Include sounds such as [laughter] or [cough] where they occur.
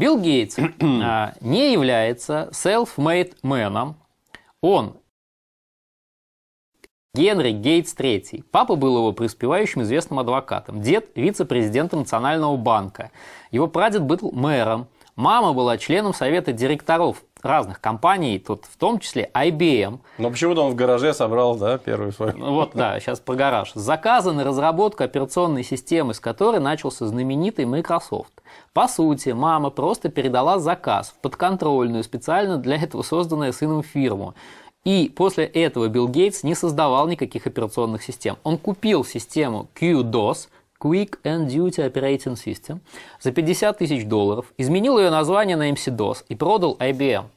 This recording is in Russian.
Билл Гейтс [clears throat] а, не является self-made man. Он Генри Гейтс III. Папа был его преуспевающим известным адвокатом, дед – вице-президентом Национального банка. Его прадед был мэром, мама была членом совета директоров разных компаний, тут в том числе IBM. Но ну, почему-то он в гараже собрал да, первую свою. Ну, вот, да, сейчас про гараж. Заказы на разработку операционной системы, с которой начался знаменитый Microsoft. По сути, мама просто передала заказ в подконтрольную, специально для этого созданную сыном фирму. И после этого Билл Гейтс не создавал никаких операционных систем. Он купил систему QDOS, Quick and Duty Operating System, за 50 тысяч долларов, изменил ее название на MC-DOS и продал IBM –